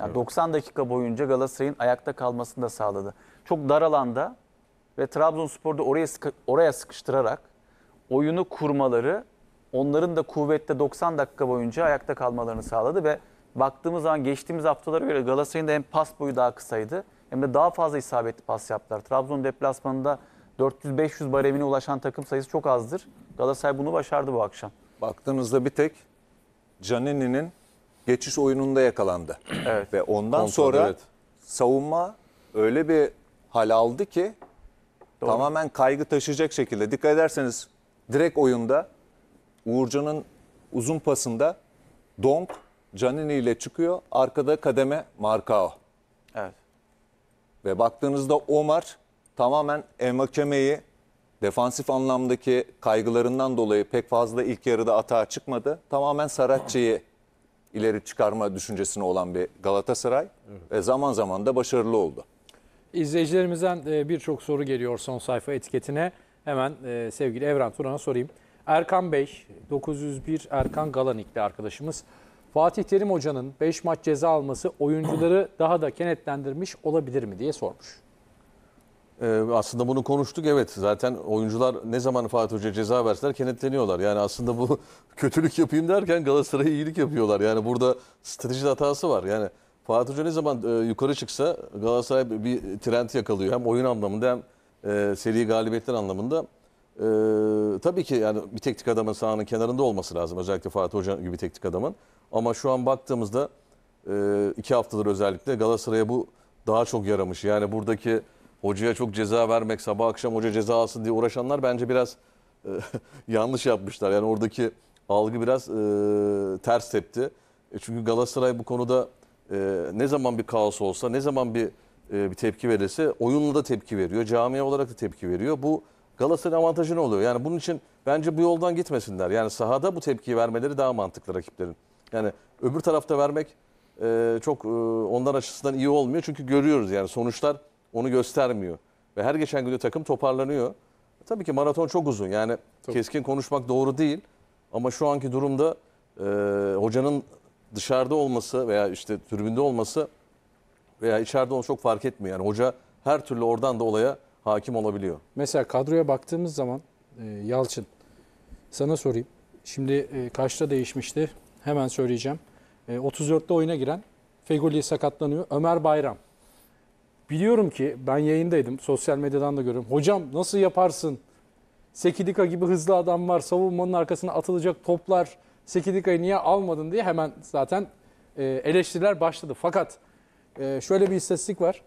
Yani evet. 90 dakika boyunca Galatasaray'ın ayakta kalmasını da sağladı. Çok dar alanda ve Trabzonspor'da oraya sıkı, oraya sıkıştırarak oyunu kurmaları onların da kuvvette 90 dakika boyunca ayakta kalmalarını sağladı ve baktığımız zaman geçtiğimiz haftalara göre Galatasaray'ın da hem pas boyu daha kısaydı hem de daha fazla isabetli pas yaptılar. Trabzon deplasmanında 400-500 baremine ulaşan takım sayısı çok azdır. Galatasaray bunu başardı bu akşam. Baktığımızda bir tek Canini'nin geçiş oyununda yakalandı. Evet. Ve ondan Kontrol, sonra evet. savunma öyle bir hal aldı ki Doğru. tamamen kaygı taşıyacak şekilde. Dikkat ederseniz direkt oyunda Uğurcan'ın uzun pasında Donk Canini ile çıkıyor. Arkada kademe Markao. Evet. Ve baktığınızda Omar tamamen Emakeme'yi defansif anlamdaki kaygılarından dolayı pek fazla ilk yarıda atağa çıkmadı. Tamamen Saratçı'yı ileri çıkarma düşüncesine olan bir Galatasaray ve e, zaman zaman da başarılı oldu. İzleyicilerimizden e, birçok soru geliyor son sayfa etiketine. Hemen e, sevgili Evren Turan'a sorayım. Erkan Bey, 901 Erkan Galanikli arkadaşımız. Fatih Terim Hoca'nın 5 maç ceza alması oyuncuları daha da kenetlendirmiş olabilir mi diye sormuş. Ee, aslında bunu konuştuk evet zaten oyuncular ne zaman Fatih Hoca ceza verseler kenetleniyorlar. Yani aslında bu kötülük yapayım derken Galatasaray'a iyilik yapıyorlar. Yani burada strateji hatası var. Yani Fatih Hoca ne zaman e, yukarı çıksa Galatasaray bir trend yakalıyor. Hem oyun anlamında hem e, seri galibiyetler anlamında. E, tabii ki yani bir teknik adamın sahanın kenarında olması lazım. Özellikle Fatih Hoca gibi teknik adamın. Ama şu an baktığımızda e, iki haftadır özellikle Galatasaray'a bu daha çok yaramış. Yani buradaki hocaya çok ceza vermek, sabah akşam hoca ceza alsın diye uğraşanlar bence biraz e, yanlış yapmışlar. Yani oradaki algı biraz e, ters tepti. E çünkü Galatasaray bu konuda e, ne zaman bir kaos olsa, ne zaman bir e, bir tepki verirse oyunla da tepki veriyor, camiye olarak da tepki veriyor. Bu Galatasaray'ın avantajı ne oluyor? Yani bunun için bence bu yoldan gitmesinler. Yani sahada bu tepkiyi vermeleri daha mantıklı rakiplerin. Yani öbür tarafta vermek e, çok e, onlar açısından iyi olmuyor. Çünkü görüyoruz yani sonuçlar onu göstermiyor. Ve her geçen gün de takım toparlanıyor. Tabii ki maraton çok uzun. Yani Tabii. keskin konuşmak doğru değil. Ama şu anki durumda e, hocanın dışarıda olması veya işte tribünde olması veya içeride onu çok fark etmiyor. Yani hoca her türlü oradan da olaya hakim olabiliyor. Mesela kadroya baktığımız zaman e, Yalçın sana sorayım. Şimdi e, kaçta değişmişti? Hemen söyleyeceğim. E, 34'te oyuna giren Fegoli sakatlanıyor. Ömer Bayram Biliyorum ki ben yayındaydım. Sosyal medyadan da görüyorum. Hocam nasıl yaparsın? Sekidika gibi hızlı adam var. Savunmanın arkasına atılacak toplar. Sekidika'yı niye almadın diye hemen zaten e, eleştiriler başladı. Fakat e, şöyle bir istatistik var.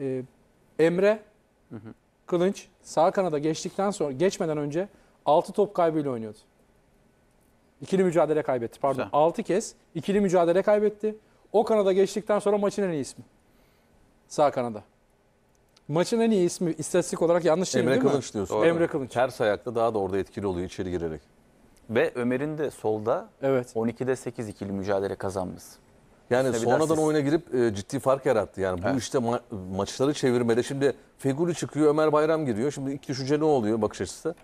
E, Emre hı hı. Kılınç sağ kanada geçtikten sonra geçmeden önce 6 top kaybıyla oynuyordu. İkili mücadele kaybetti. Pardon. Güzel. 6 kez ikili mücadele kaybetti. O kanada geçtikten sonra maçın en iyi ismi. Sağ kanada. Maçın en iyi ismi istatistik olarak yanlış değil, Emre değil mi? Kılınç diyorsun. Doğru. Emre Kılınç. Ters ayakta daha da orada etkili oluyor içeri girerek. Ve Ömer'in de solda Evet. 12'de 8 ikili mücadele kazanmış. Yani Aslında biraz sonradan siz- oyuna girip e, ciddi fark yarattı. Yani bu işte ma- maçları çevirmede şimdi Feguli çıkıyor, Ömer Bayram giriyor. Şimdi ilk düşünce ne oluyor bakış açısı?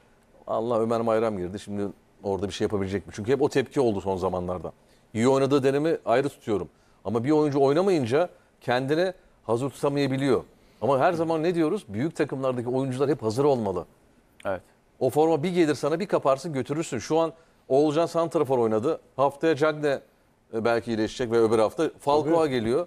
Allah Ömer Bayram girdi. Şimdi orada bir şey yapabilecek mi? Çünkü hep o tepki oldu son zamanlarda. İyi oynadığı denemi ayrı tutuyorum. Ama bir oyuncu oynamayınca kendine hazır tutamayabiliyor. Ama her zaman ne diyoruz? Büyük takımlardaki oyuncular hep hazır olmalı. Evet. O forma bir gelir sana bir kaparsın götürürsün. Şu an Oğulcan Santrafor oynadı. Haftaya Cagne e, belki iyileşecek ve öbür hafta Falco'a geliyor.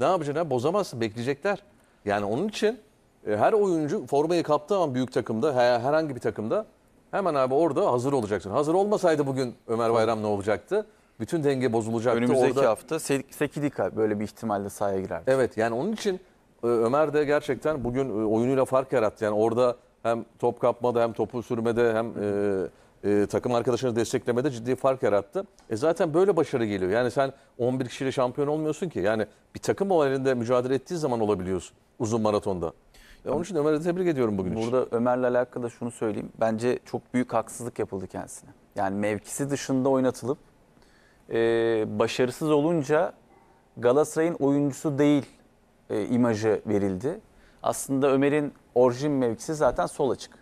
Ne yapacaksın? Bozamazsın bekleyecekler. Yani onun için e, her oyuncu formayı kaptığı an büyük takımda herhangi bir takımda hemen abi orada hazır olacaksın. Hazır olmasaydı bugün Ömer Bayram ne olacaktı? bütün denge bozulacaktı. Önümüzdeki Orada... hafta Sekidika böyle bir ihtimalle sahaya girerdi. Evet yani onun için e, Ömer de gerçekten bugün e, oyunuyla fark yarattı. Yani orada hem top kapmada hem topu sürmede hem e, e, takım arkadaşını desteklemede ciddi fark yarattı. E zaten böyle başarı geliyor. Yani sen 11 kişiyle şampiyon olmuyorsun ki. Yani bir takım o elinde mücadele ettiği zaman olabiliyorsun uzun maratonda. Ya e onun için Ömer'e tebrik ediyorum bugün Burada için. Ömer'le alakalı da şunu söyleyeyim. Bence çok büyük haksızlık yapıldı kendisine. Yani mevkisi dışında oynatılıp e, başarısız olunca Galatasaray'ın oyuncusu değil e, imajı verildi. Aslında Ömer'in orijin mevkisi zaten sol açık.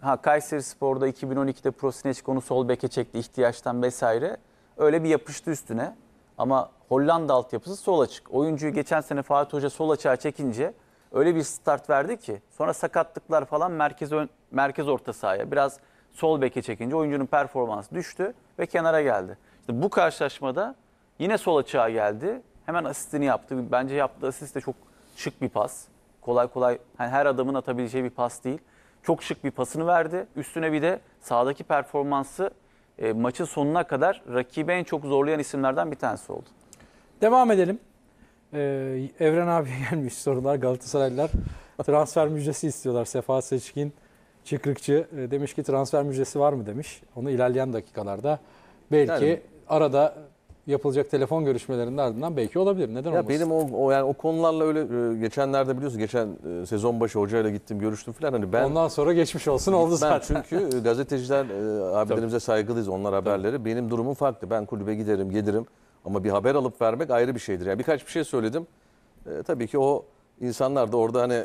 Ha Kayseri Spor'da 2012'de Prosineç konu sol beke çekti ihtiyaçtan vesaire. Öyle bir yapıştı üstüne. Ama Hollanda altyapısı sol açık. Oyuncuyu geçen sene Fatih Hoca sol açığa çekince öyle bir start verdi ki sonra sakatlıklar falan merkez ön, merkez orta sahaya biraz sol beke çekince oyuncunun performansı düştü ve kenara geldi. İşte bu karşılaşmada yine sol açığa geldi. Hemen asistini yaptı. Bence yaptığı asist de çok şık bir pas. Kolay kolay yani her adamın atabileceği bir pas değil. Çok şık bir pasını verdi. Üstüne bir de sağdaki performansı e, maçın sonuna kadar rakibi en çok zorlayan isimlerden bir tanesi oldu. Devam edelim. Ee, Evren abi gelmiş sorular Galatasaraylılar. transfer müjdesi istiyorlar. Sefa Seçkin Çıkrıkçı e, demiş ki transfer müjdesi var mı demiş. Onu ilerleyen dakikalarda belki arada yapılacak telefon görüşmelerinin ardından belki olabilir. Neden ya Benim o, o yani o konularla öyle e, geçenlerde biliyorsun geçen e, sezon başı hocayla gittim görüştüm falan hani ben Ondan sonra geçmiş olsun oldu ben zaten. çünkü e, gazeteciler e, abilerimize saygılıyız onlar haberleri. Benim durumum farklı. Ben kulübe giderim, gelirim ama bir haber alıp vermek ayrı bir şeydir. Yani birkaç bir şey söyledim. E, tabii ki o insanlar da orada hani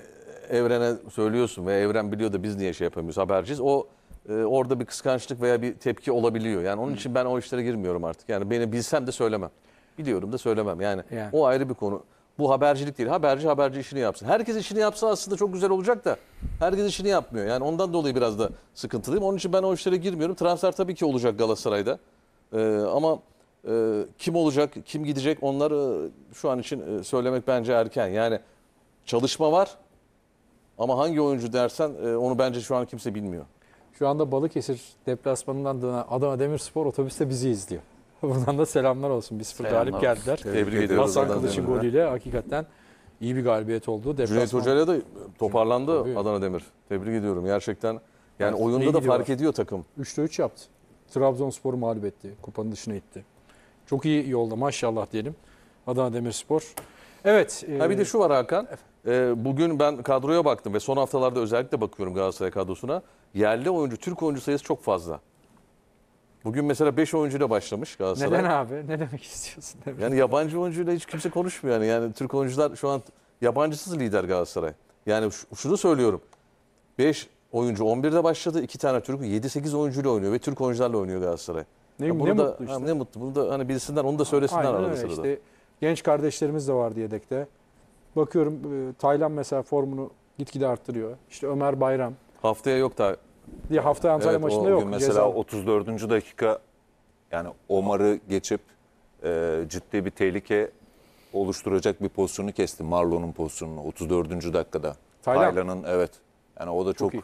evrene söylüyorsun ve evren biliyor da biz niye şey yapamıyoruz haberciz. O ee, orada bir kıskançlık veya bir tepki olabiliyor. Yani onun için ben o işlere girmiyorum artık. Yani beni bilsem de söylemem. Biliyorum da söylemem. Yani, Yani. o ayrı bir konu. Bu habercilik değil. Haberci haberci işini yapsın. Herkes işini yapsa aslında çok güzel olacak da herkes işini yapmıyor. Yani ondan dolayı biraz da sıkıntılıyım. Onun için ben o işlere girmiyorum. Transfer tabii ki olacak Galatasaray'da. E, ama e, kim olacak, kim gidecek onları e, şu an için e, söylemek bence erken. Yani çalışma var ama hangi oyuncu dersen e, onu bence şu an kimse bilmiyor. Şu anda Balıkesir deplasmanından Adana Demirspor otobüste bizi izliyor. Buradan da selamlar olsun. 1-0 galip geldiler. Tebrik ediyoruz. Hasan Kılıç'ın golüyle hakikaten iyi bir galibiyet oldu. Deplasman... Cüneyt Hoca'yla da toparlandı Tabii. Adana Demir. Tebrik ediyorum gerçekten. Yani evet, oyunda da gidiyorlar. fark ediyor takım. 3'te 3 yaptı. Trabzonspor'u mağlup etti. Kupanın dışına itti. Çok iyi yolda maşallah diyelim. Adana Demirspor. Evet. Ha bir de e, şu var Hakan. E, bugün ben kadroya baktım ve son haftalarda özellikle bakıyorum Galatasaray kadrosuna yerli oyuncu, Türk oyuncu sayısı çok fazla. Bugün mesela 5 oyuncuyla başlamış Galatasaray. Neden abi? Ne demek istiyorsun? Ne yani yabancı oyuncuyla hiç kimse konuşmuyor. Yani. yani Türk oyuncular şu an yabancısız lider Galatasaray. Yani şunu söylüyorum. 5 oyuncu 11'de başladı. 2 tane Türk 7-8 oyuncuyla oynuyor ve Türk oyuncularla oynuyor Galatasaray. Ne, yani ne da, mutlu işte. Ha, ne mutlu. Bunu da hani bilsinler onu da söylesinler Aynen arada sırada. Işte, genç kardeşlerimiz de vardı yedekte. Bakıyorum e, Taylan mesela formunu gitgide arttırıyor. İşte Ömer Bayram, Haftaya yok da. Ya hafta Antalya evet, maçında yok. Mesela ceza. 34. dakika yani Omar'ı geçip e, ciddi bir tehlike oluşturacak bir pozisyonu kesti. Marlon'un pozisyonunu 34. dakikada. Taylan'ın evet. Yani o da çok, çok iyi.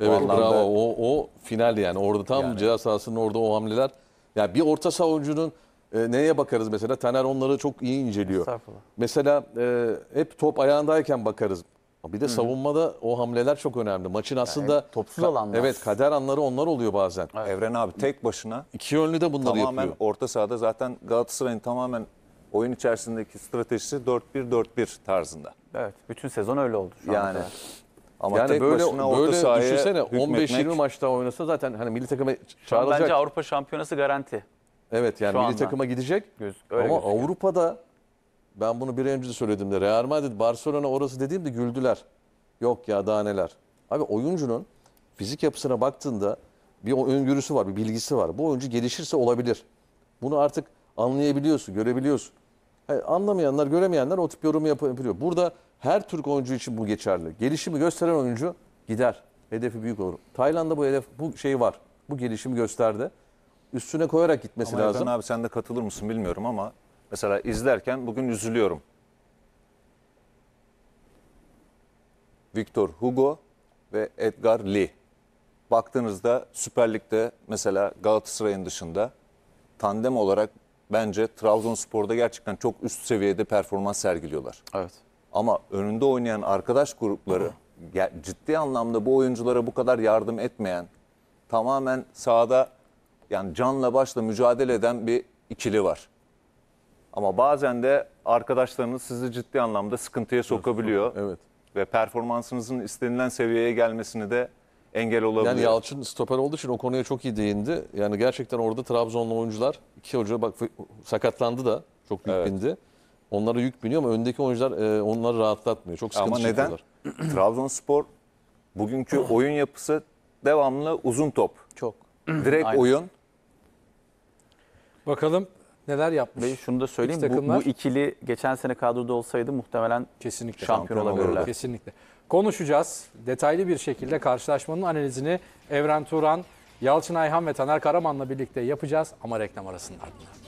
Evet Vallahi bravo. Da... O, o final yani. Orada tam yani. ceza sahasının orada o hamleler. Yani bir orta savuncunun e, neye bakarız mesela? Taner onları çok iyi inceliyor. Mesela e, hep top ayağındayken bakarız. Bir de savunmada o hamleler çok önemli. Maçın aslında topsuz alanlar. Evet kader anları onlar oluyor bazen. Evren abi tek başına iki yönlü de bunları tamamen yapıyor. orta sahada zaten Galatasaray'ın tamamen oyun içerisindeki stratejisi 4-1-4-1 tarzında. Evet. Bütün sezon öyle oldu şu Yani ama Yani tek böyle başına orta sahaya düşünsene 15-20 maçta oynasa zaten hani milli takıma Şu çağrılacak. bence Avrupa şampiyonası garanti. evet yani milli takıma gidecek. Göz- öyle ama gözüküyor. Avrupa'da ben bunu bir önce de söyledim de Real Madrid Barcelona orası dediğimde güldüler. Yok ya daha neler. Abi oyuncunun fizik yapısına baktığında bir öngörüsü var, bir bilgisi var. Bu oyuncu gelişirse olabilir. Bunu artık anlayabiliyorsun, görebiliyorsun. Yani e, anlamayanlar, göremeyenler o tip yorumu yapıyor. Burada her Türk oyuncu için bu geçerli. Gelişimi gösteren oyuncu gider. Hedefi büyük olur. Tayland'da bu hedef, bu şey var. Bu gelişimi gösterdi. Üstüne koyarak gitmesi ama lazım. Ama abi sen de katılır mısın bilmiyorum ama Mesela izlerken bugün üzülüyorum. Victor Hugo ve Edgar Lee. Baktığınızda Süper Lig'de mesela Galatasaray'ın dışında tandem olarak bence Trabzonspor'da gerçekten çok üst seviyede performans sergiliyorlar. Evet. Ama önünde oynayan arkadaş grupları ciddi anlamda bu oyunculara bu kadar yardım etmeyen, tamamen sahada yani canla başla mücadele eden bir ikili var. Ama bazen de arkadaşlarınız sizi ciddi anlamda sıkıntıya sokabiliyor. Evet. Ve performansınızın istenilen seviyeye gelmesini de engel olabiliyor. Yani Yalçın stoper olduğu için o konuya çok iyi değindi. Yani gerçekten orada Trabzonlu oyuncular iki hoca bak sakatlandı da çok büyük Evet. bindi. Onlara yük biniyor ama öndeki oyuncular e, onları rahatlatmıyor. Çok sıkıntı Ama neden? çekiyorlar. Trabzonspor bugünkü oh. oyun yapısı devamlı uzun top. Çok. Direkt oyun. Bakalım neler yapmış. Ve şunu da söyleyeyim bu, bu ikili geçen sene kadroda olsaydı muhtemelen kesinlikle şampiyon, şampiyon olabilirler. Kesinlikle. Konuşacağız. Detaylı bir şekilde karşılaşmanın analizini Evren Turan, Yalçın Ayhan ve Taner Karaman'la birlikte yapacağız ama reklam arasının ardından.